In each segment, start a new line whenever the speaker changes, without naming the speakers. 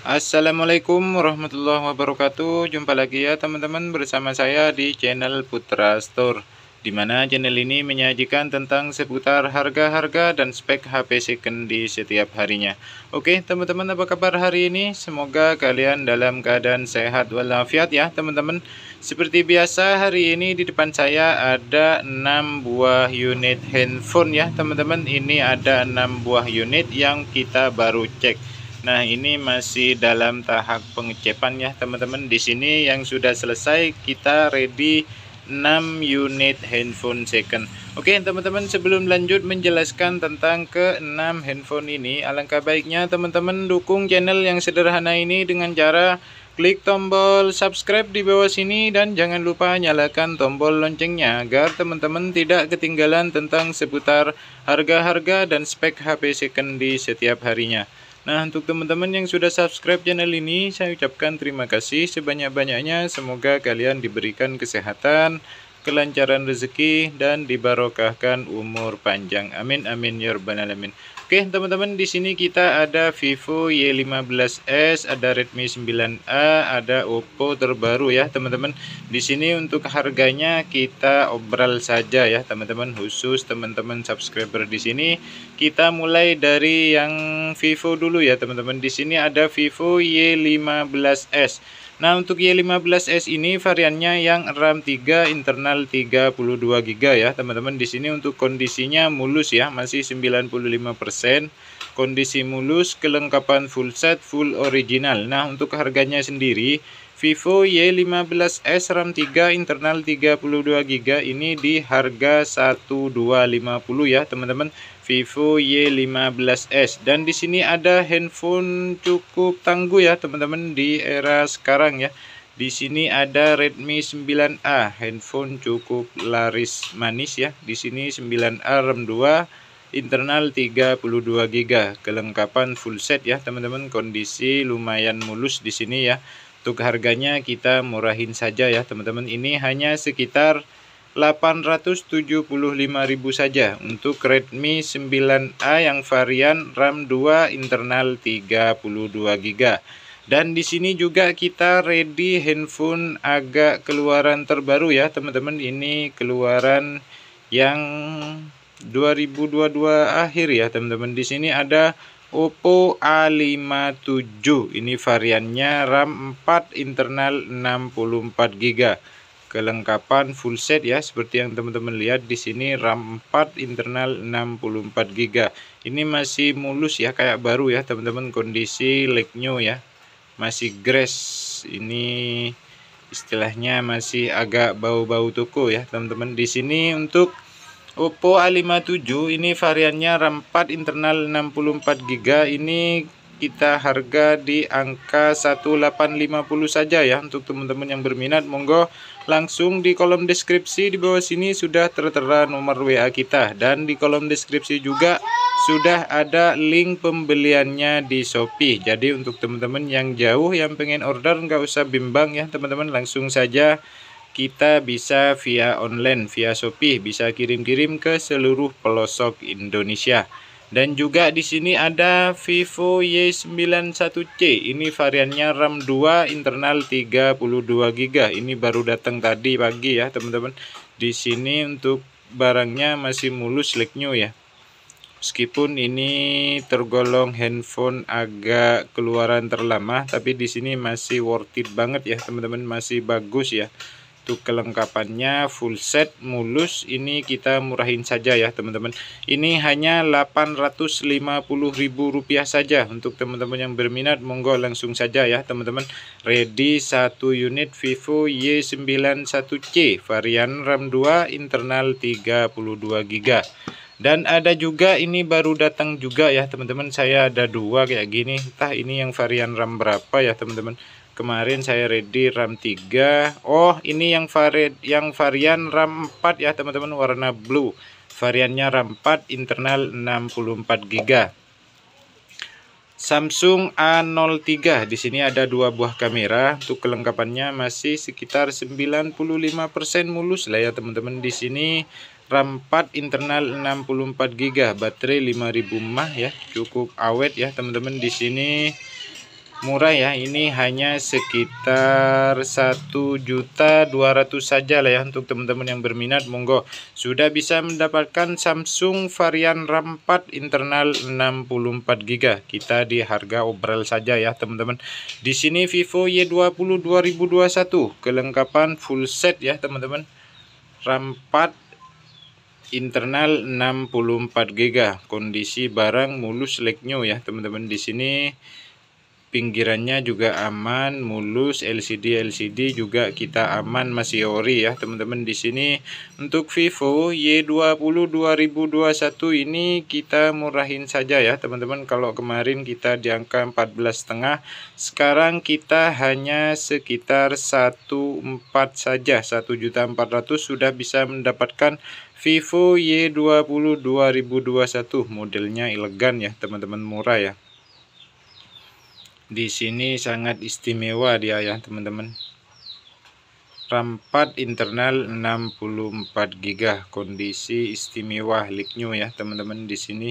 Assalamualaikum warahmatullahi wabarakatuh Jumpa lagi ya teman-teman bersama saya di channel Putra Store Dimana channel ini menyajikan tentang seputar harga-harga dan spek HP second di setiap harinya Oke teman-teman apa kabar hari ini? Semoga kalian dalam keadaan sehat walafiat ya teman-teman Seperti biasa hari ini di depan saya ada 6 buah unit handphone ya teman-teman Ini ada 6 buah unit yang kita baru cek Nah, ini masih dalam tahap pengecepan ya, teman-teman. Di sini yang sudah selesai kita ready 6 unit handphone second. Oke, teman-teman, sebelum lanjut menjelaskan tentang ke-6 handphone ini, alangkah baiknya teman-teman dukung channel yang sederhana ini dengan cara klik tombol subscribe di bawah sini dan jangan lupa nyalakan tombol loncengnya agar teman-teman tidak ketinggalan tentang seputar harga-harga dan spek HP second di setiap harinya. Nah, untuk teman-teman yang sudah subscribe channel ini, saya ucapkan terima kasih sebanyak-banyaknya. Semoga kalian diberikan kesehatan, kelancaran rezeki, dan dibarokahkan umur panjang. Amin, amin, ya rabbal alamin. Oke teman-teman di sini kita ada Vivo Y15s, ada Redmi 9A, ada Oppo terbaru ya teman-teman. Di sini untuk harganya kita obral saja ya teman-teman khusus teman-teman subscriber di sini kita mulai dari yang Vivo dulu ya teman-teman. Di sini ada Vivo Y15s. Nah untuk Y15S ini variannya yang RAM 3 internal 32GB ya teman-teman di sini untuk kondisinya mulus ya masih 95% kondisi mulus kelengkapan full set full original. Nah untuk harganya sendiri Vivo Y15s RAM 3 internal 32GB ini di harga 1250 ya teman-teman Vivo Y15s dan di sini ada handphone cukup tangguh ya teman-teman di era sekarang ya di sini ada Redmi 9A, handphone cukup laris manis ya. Di sini 9A RAM 2, internal 32 GB, kelengkapan full set ya, teman-teman. Kondisi lumayan mulus di sini ya. Untuk harganya kita murahin saja ya teman-teman. Ini hanya sekitar 875.000 saja untuk Redmi 9A yang varian RAM 2 internal 32GB. Dan di sini juga kita ready handphone agak keluaran terbaru ya teman-teman. Ini keluaran yang 2022 akhir ya teman-teman. Di sini ada Oppo A57 ini variannya RAM 4 internal 64GB kelengkapan full set ya seperti yang teman-teman lihat di sini RAM 4 internal 64GB ini masih mulus ya kayak baru ya teman-teman kondisi like new ya masih grass ini istilahnya masih agak bau-bau toko ya teman-teman di sini untuk Oppo A57 ini variannya RAM 4 internal 64GB ini kita harga di angka 1850 saja ya untuk teman-teman yang berminat monggo langsung di kolom deskripsi di bawah sini sudah tertera nomor WA kita dan di kolom deskripsi juga sudah ada link pembeliannya di Shopee jadi untuk teman-teman yang jauh yang pengen order nggak usah bimbang ya teman-teman langsung saja kita bisa via online, via Shopee, bisa kirim-kirim ke seluruh pelosok Indonesia. Dan juga di sini ada Vivo Y91C. Ini variannya RAM 2 internal 32GB. Ini baru datang tadi pagi ya, teman-teman. Di sini untuk barangnya masih mulus like new ya. Meskipun ini tergolong handphone agak keluaran terlama, tapi di sini masih worth it banget ya, teman-teman. Masih bagus ya untuk kelengkapannya full set mulus ini kita murahin saja ya teman-teman ini hanya Rp850.000 saja untuk teman-teman yang berminat monggo langsung saja ya teman-teman ready satu unit Vivo Y91C varian RAM 2 internal 32GB dan ada juga ini baru datang juga ya teman-teman. Saya ada dua kayak gini. Entah ini yang varian RAM berapa ya teman-teman. Kemarin saya ready RAM 3. Oh, ini yang varian yang varian RAM 4 ya teman-teman warna blue. Variannya RAM 4 internal 64 GB. Samsung A03 di sini ada dua buah kamera untuk kelengkapannya masih sekitar 95% mulus lah ya teman-teman di sini RAM 4 internal 64 GB, baterai 5000 mAh ya, cukup awet ya teman-teman di sini murah ya. Ini hanya sekitar 1.200 saja lah ya untuk teman-teman yang berminat monggo sudah bisa mendapatkan Samsung varian RAM 4 internal 64 GB. Kita di harga obral saja ya teman-teman. Di sini Vivo Y20 2021 kelengkapan full set ya teman-teman. RAM 4 internal 64 GB kondisi barang mulus legnya ya teman-teman di sini pinggirannya juga aman mulus LCD LCD juga kita aman masih ori ya teman-teman di sini untuk Vivo Y20 2021 ini kita murahin saja ya teman-teman kalau kemarin kita di angka 14 setengah sekarang kita hanya sekitar 14 saja 1.400 sudah bisa mendapatkan Vivo Y20 2021 modelnya elegan ya teman-teman murah ya di sini sangat istimewa dia ya teman-teman RAM 4 internal 64 GB kondisi istimewa leak new ya teman-teman di sini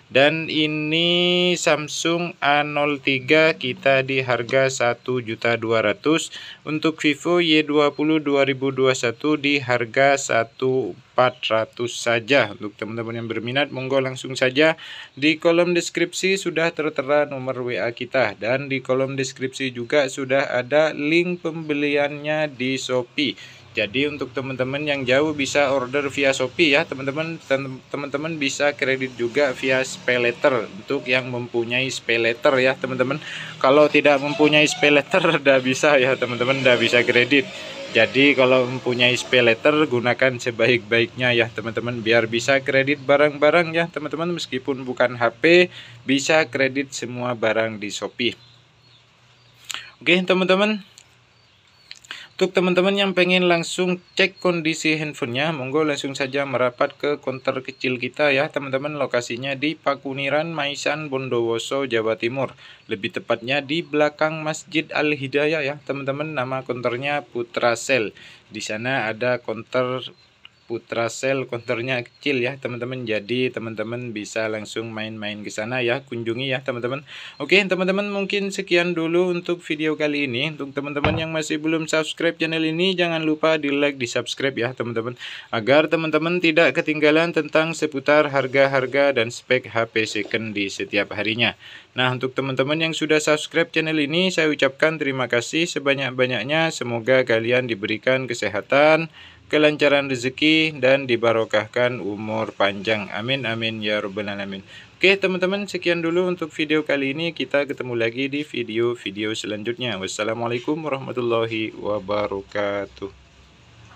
Dan ini Samsung A03 kita di harga 1.200 Untuk Vivo Y20 2021 di harga 1.400 saja Untuk teman-teman yang berminat monggo langsung saja Di kolom deskripsi sudah tertera nomor WA kita Dan di kolom deskripsi juga sudah ada link pembeliannya di Shopee jadi untuk teman-teman yang jauh bisa order via Shopee ya teman-teman teman-teman bisa kredit juga via Paylater untuk yang mempunyai Paylater ya teman-teman. Kalau tidak mempunyai Paylater udah bisa ya teman-teman udah bisa kredit. Jadi kalau mempunyai Paylater gunakan sebaik-baiknya ya teman-teman biar bisa kredit barang-barang ya teman-teman meskipun bukan HP bisa kredit semua barang di Shopee. Oke teman-teman untuk teman-teman yang pengen langsung cek kondisi handphonenya, monggo langsung saja merapat ke konter kecil kita ya teman-teman. Lokasinya di Pakuniran, Maisan, Bondowoso, Jawa Timur. Lebih tepatnya di belakang Masjid Al-Hidayah ya teman-teman. Nama konternya Putra Sel. Di sana ada konter Putra Sel kontornya kecil ya teman-teman jadi teman-teman bisa langsung main-main ke sana ya kunjungi ya teman-teman oke teman-teman mungkin sekian dulu untuk video kali ini untuk teman-teman yang masih belum subscribe channel ini jangan lupa di like di subscribe ya teman-teman agar teman-teman tidak ketinggalan tentang seputar harga-harga dan spek HP second di setiap harinya nah untuk teman-teman yang sudah subscribe channel ini saya ucapkan terima kasih sebanyak-banyaknya semoga kalian diberikan kesehatan kelancaran rezeki, dan dibarokahkan umur panjang. Amin, amin, ya rabbal alamin. Oke teman-teman, sekian dulu untuk video kali ini. Kita ketemu lagi di video-video selanjutnya. Wassalamualaikum warahmatullahi wabarakatuh.